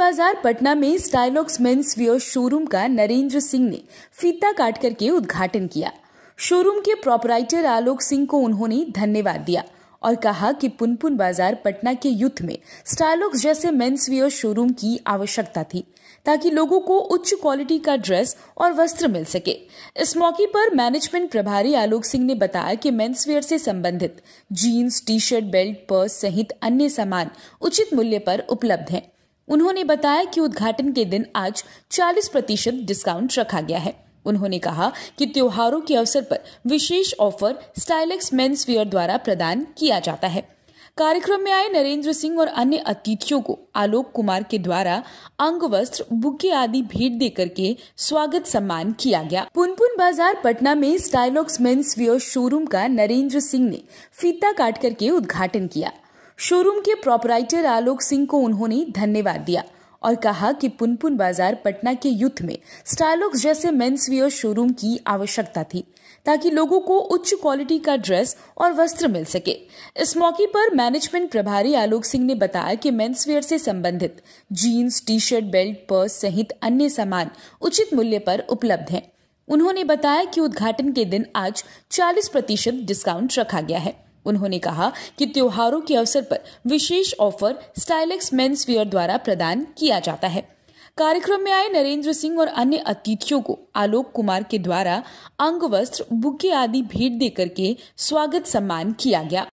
बाजार पटना में स्टाइलॉक्स men's wear showroom का नरेंद्र सिंह ने फीता काट करके उद्घाटन किया शोरूम के प्रोपराइटर आलोक सिंह को उन्होंने धन्यवाद दिया और कहा कि पुनपुन बाजार पटना के युद्ध में स्टाइलॉक्स जैसे मेंस वियर शोरूम की आवश्यकता थी ताकि लोगों को उच्च क्वालिटी का ड्रेस और वस्त्र मिल सके इस मौके पर मैनेजमेंट प्रभारी आलोक सिंह ने बताया कि मेन्स वियर से संबंधित jeans T shirt belt purse सहित अन्य सामान उचित मूल्य पर उपलब्ध हैं उन्होंने बताया कि उद्घाटन के दिन आज 40 प्रतिशत डिस्काउंट रखा गया है उन्होंने कहा कि त्योहारों के अवसर पर विशेष ऑफर स्टाइलेक्स मेन्स वेयर द्वारा प्रदान किया जाता है कार्यक्रम में आए नरेंद्र सिंह और अन्य अतिथियों को आलोक कुमार के द्वारा अंग वस्त्र बुके आदि भेंट देकर के स्वागत सम्मान किया गया पुनपुन बाजार पटना में स्टाइलॉक्स मेन्स वेयर शोरूम का नरेंद्र सिंह ने फीता काट करके उद्घाटन किया शोरूम के प्रोपराइटर आलोक सिंह को उन्होंने धन्यवाद दिया और कहा कि पुनपुन बाजार पटना के युद्ध में स्टारलुक्स जैसे मेन्स वियर शोरूम की आवश्यकता थी ताकि लोगों को उच्च क्वालिटी का ड्रेस और वस्त्र मिल सके इस मौके पर मैनेजमेंट प्रभारी आलोक सिंह ने बताया कि मेन्स वियर से संबंधित jeans T shirt belt purse सहित अन्य सामान उचित मूल्य पर उपलब्ध है उन्होंने बताया कि उद्घाटन के दिन आज 40 प्रतिशत डिस्काउंट रखा गया है उन्होंने कहा कि त्योहारों के अवसर पर विशेष ऑफर स्टाइलेक्स मेन्स वेयर द्वारा प्रदान किया जाता है कार्यक्रम में आए नरेंद्र सिंह और अन्य अतिथियों को आलोक कुमार के द्वारा अंग वस्त्र बुके आदि भेंट देकर के स्वागत सम्मान किया गया